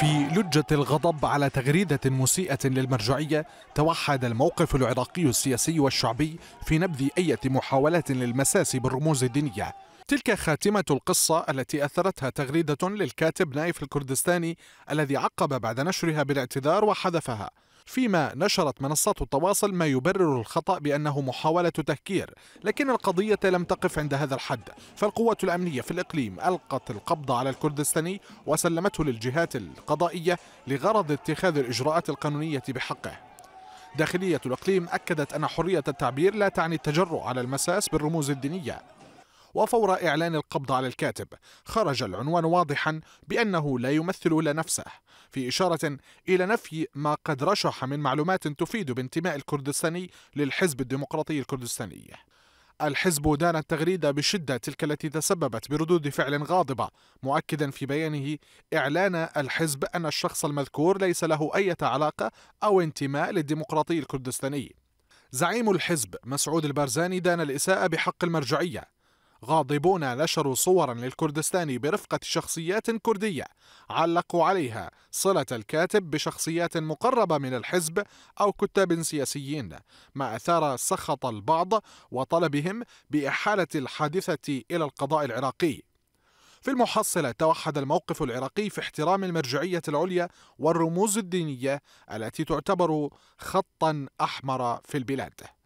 في لجة الغضب على تغريدة مسيئة للمرجعية توحد الموقف العراقي السياسي والشعبي في نبذ أي محاولة للمساس بالرموز الدينية تلك خاتمة القصة التي أثرتها تغريدة للكاتب نايف الكردستاني الذي عقب بعد نشرها بالاعتذار وحذفها فيما نشرت منصات التواصل ما يبرر الخطأ بأنه محاولة تهكير لكن القضية لم تقف عند هذا الحد فالقوات الأمنية في الإقليم ألقت القبض على الكردستاني وسلمته للجهات القضائية لغرض اتخاذ الإجراءات القانونية بحقه داخلية الإقليم أكدت أن حرية التعبير لا تعني التجرؤ على المساس بالرموز الدينية وفور إعلان القبض على الكاتب خرج العنوان واضحا بأنه لا يمثل إلا نفسه في إشارة إلى نفي ما قد رشح من معلومات تفيد بانتماء الكردستاني للحزب الديمقراطي الكردستاني الحزب دان التغريدة بشدة تلك التي تسببت بردود فعل غاضبة مؤكدا في بيانه إعلان الحزب أن الشخص المذكور ليس له أي علاقة أو انتماء للديمقراطي الكردستاني زعيم الحزب مسعود البرزاني دان الإساءة بحق المرجعية غاضبون نشروا صورا للكردستان برفقة شخصيات كردية علقوا عليها صلة الكاتب بشخصيات مقربة من الحزب أو كتاب سياسيين ما أثار سخط البعض وطلبهم بإحالة الحادثة إلى القضاء العراقي في المحصلة توحد الموقف العراقي في احترام المرجعية العليا والرموز الدينية التي تعتبر خطا أحمر في البلاد